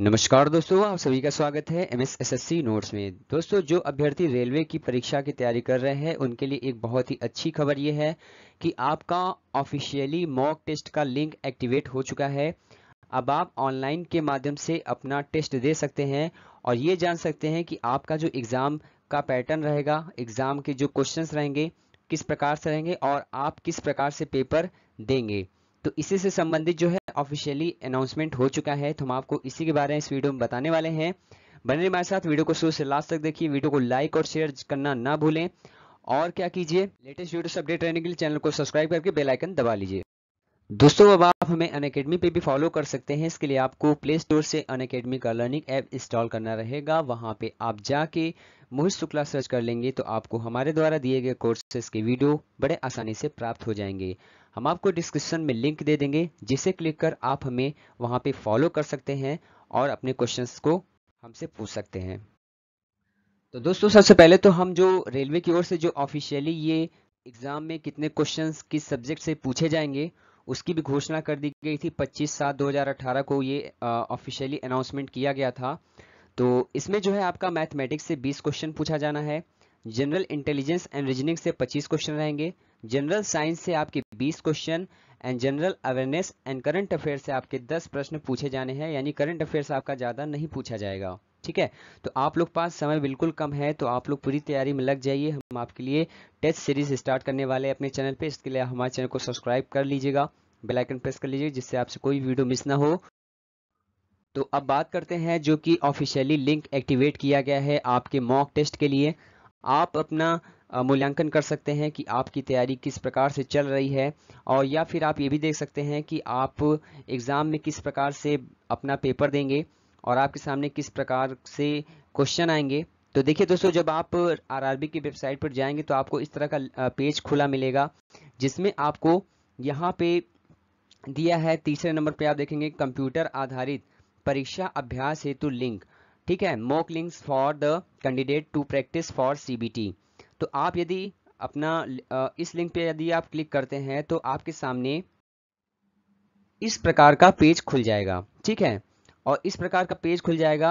नमस्कार दोस्तों आप सभी का स्वागत है M S S S C notes में दोस्तों जो अभ्यर्थी रेलवे की परीक्षा की तैयारी कर रहे हैं उनके लिए एक बहुत ही अच्छी खबर ये है कि आपका ऑफिशियली मॉक टेस्ट का लिंक एक्टिवेट हो चुका है अब आप ऑनलाइन के माध्यम से अपना टेस्ट दे सकते हैं और ये जान सकते हैं कि आपका जो एग्ज़ाम का पैटर्न रहेगा एग्ज़ाम के जो क्वेश्चन रहेंगे किस प्रकार से रहेंगे और आप किस प्रकार से पेपर देंगे तो इसी से संबंधित जो है ऑफिशियली अनाउंसमेंट हो चुका है तो हम आपको इसी के बारे में इस वीडियो में बताने वाले हैं बने हमारे साथ वीडियो को शुरू से लास्ट तक देखिए वीडियो को लाइक और शेयर करना ना भूलें और क्या कीजिए लेटेस्ट वीडियो अपडेट रहने के लिए चैनल को सब्सक्राइब करके बेलाइकन दबा लीजिए दोस्तों अब आप हमें अन अकेडमी पे भी फॉलो कर सकते हैं इसके लिए आपको प्ले स्टोर से अन अकेडमी का लर्निंग ऐप इंस्टॉल करना रहेगा वहां पे आप जाके मोहित शुक्ला सर्च कर लेंगे तो आपको हमारे द्वारा दिए गए कोर्सेज के वीडियो बड़े आसानी से प्राप्त हो जाएंगे हम आपको डिस्क्रिप्शन में लिंक दे देंगे जिसे क्लिक कर आप हमें वहाँ पे फॉलो कर सकते हैं और अपने क्वेश्चन को हमसे पूछ सकते हैं तो दोस्तों सबसे पहले तो हम जो रेलवे की ओर से जो ऑफिशियली ये एग्ज़ाम में कितने क्वेश्चंस किस सब्जेक्ट से पूछे जाएंगे उसकी भी घोषणा कर दी गई थी 25 सात 2018 को ये ऑफिशियली अनाउंसमेंट किया गया था तो इसमें जो है आपका मैथमेटिक्स से 20 क्वेश्चन पूछा जाना है जनरल इंटेलिजेंस एंड रीजनिंग से 25 क्वेश्चन रहेंगे जनरल साइंस से आपके 20 question and general awareness and current affair से आपके 10 प्रश्न पूछे जाने हैं यानी करंट अफेयर आपका ज़्यादा नहीं पूछा जाएगा ठीक है तो आप लोग पास समय बिल्कुल कम है तो आप लोग पूरी तैयारी में लग जाइए हम आपके लिए टेस्ट सीरीज स्टार्ट करने वाले हैं अपने चैनल पे इसके लिए हमारे चैनल को सब्सक्राइब कर लीजिएगा बेल आइकन प्रेस कर लीजिए जिससे आपसे कोई वीडियो मिस ना हो तो अब बात करते हैं जो कि ऑफिशियली लिंक एक्टिवेट किया गया है आपके मॉक टेस्ट के लिए आप अपना मूल्यांकन कर सकते हैं कि आपकी तैयारी किस प्रकार से चल रही है और या फिर आप ये भी देख सकते हैं कि आप एग्ज़ाम में किस प्रकार से अपना पेपर देंगे और आपके सामने किस प्रकार से क्वेश्चन आएंगे तो देखिए दोस्तों जब आप आरआरबी की वेबसाइट पर जाएंगे तो आपको इस तरह का पेज खुला मिलेगा जिसमें आपको यहाँ पे दिया है तीसरे नंबर पे आप देखेंगे कंप्यूटर आधारित परीक्षा अभ्यास हेतु लिंक ठीक है mock links for the candidate to practice for C तो आप यदि अपना इस लिंक पे यदि आप क्लिक करते हैं तो आपके सामने इस प्रकार का पेज खुल जाएगा ठीक है और इस प्रकार का पेज खुल जाएगा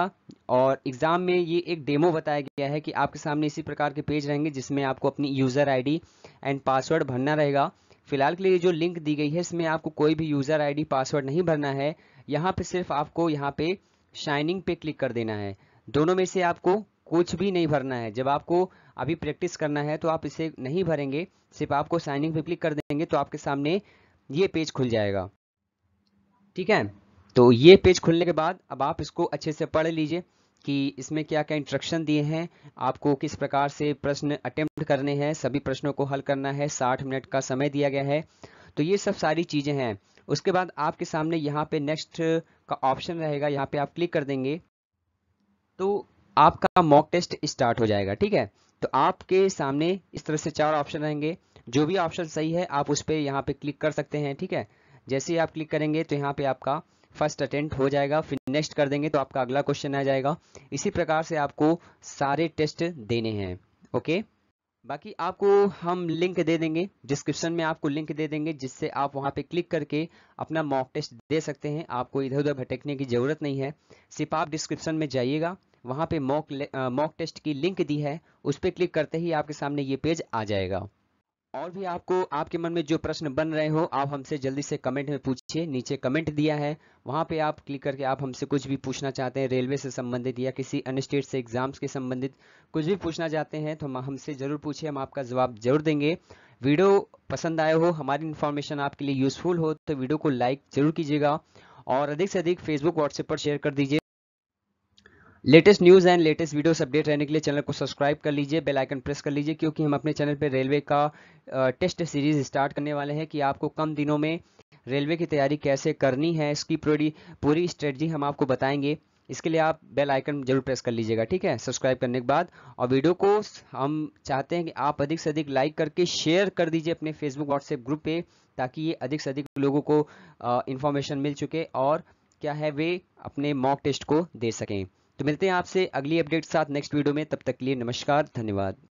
और एग्ज़ाम में ये एक डेमो बताया गया है कि आपके सामने इसी प्रकार के पेज रहेंगे जिसमें आपको अपनी यूज़र आईडी एंड पासवर्ड भरना रहेगा फिलहाल के लिए जो लिंक दी गई है इसमें आपको कोई भी यूज़र आईडी पासवर्ड नहीं भरना है यहाँ पे सिर्फ आपको यहाँ पे शाइनिंग पे क्लिक कर देना है दोनों में से आपको कुछ भी नहीं भरना है जब आपको अभी प्रैक्टिस करना है तो आप इसे नहीं भरेंगे सिर्फ आपको शाइनिंग पे क्लिक कर देंगे तो आपके सामने ये पेज खुल जाएगा ठीक है तो ये पेज खुलने के बाद अब आप इसको अच्छे से पढ़ लीजिए कि इसमें क्या क्या इंस्ट्रक्शन दिए हैं आपको किस प्रकार से प्रश्न अटेम्प्ट करने हैं सभी प्रश्नों को हल करना है 60 मिनट का समय दिया गया है तो ये सब सारी चीज़ें हैं उसके बाद आपके सामने यहाँ पे नेक्स्ट का ऑप्शन रहेगा यहाँ पे आप क्लिक कर देंगे तो आपका मॉक टेस्ट स्टार्ट हो जाएगा ठीक है तो आपके सामने इस तरह से चार ऑप्शन रहेंगे जो भी ऑप्शन सही है आप उस पर यहाँ पर क्लिक कर सकते हैं ठीक है जैसे ही आप क्लिक करेंगे तो यहाँ पर आपका फर्स्ट अटेम्प्ट हो जाएगा फिर नेक्स्ट कर देंगे तो आपका अगला क्वेश्चन आ जाएगा इसी प्रकार से आपको सारे टेस्ट देने हैं ओके बाकी आपको हम लिंक दे देंगे डिस्क्रिप्शन में आपको लिंक दे देंगे जिससे आप वहां पे क्लिक करके अपना मॉक टेस्ट दे सकते हैं आपको इधर उधर भटकने की ज़रूरत नहीं है सिर्फ आप डिस्क्रिप्शन में जाइएगा वहां पे मॉक मॉक टेस्ट की लिंक दी है उस पर क्लिक करते ही आपके सामने ये पेज आ जाएगा और भी आपको आपके मन में जो प्रश्न बन रहे हो आप हमसे जल्दी से कमेंट में पूछिए नीचे कमेंट दिया है वहाँ पे आप क्लिक करके आप हमसे कुछ भी पूछना चाहते हैं रेलवे से संबंधित या किसी अन्य स्टेट से एग्जाम्स के संबंधित कुछ भी पूछना चाहते हैं तो हम हमसे ज़रूर पूछिए हम आपका जवाब जरूर देंगे वीडियो पसंद आए हो हमारी इन्फॉर्मेशन आपके लिए यूज़फुल हो तो वीडियो को लाइक ज़रूर कीजिएगा और अधिक से अधिक फेसबुक व्हाट्सएप पर शेयर कर दीजिए latest news and latest videos update रहने के लिए चैनल को सब्सक्राइब कर लीजिए बेल आइकन प्रेस कर लीजिए क्योंकि हम अपने चैनल पर रेलवे का टेस्ट सीरीज स्टार्ट करने वाले हैं कि आपको कम दिनों में रेलवे की तैयारी कैसे करनी है इसकी पूरी पूरी स्ट्रेटजी हम आपको बताएंगे इसके लिए आप बेल आइकन जरूर प्रेस कर लीजिएगा ठीक है सब्सक्राइब करने के बाद और वीडियो को हम चाहते हैं कि आप अधिक से अधिक लाइक करके शेयर कर दीजिए अपने फेसबुक व्हाट्सएप ग्रुप पे ताकि ये अधिक से अधिक लोगों को इन्फॉर्मेशन मिल चुके और क्या है वे अपने मॉक टेस्ट को दे सकें तो मिलते हैं आपसे अगली अपडेट साथ नेक्स्ट वीडियो में तब तक के लिए नमस्कार धन्यवाद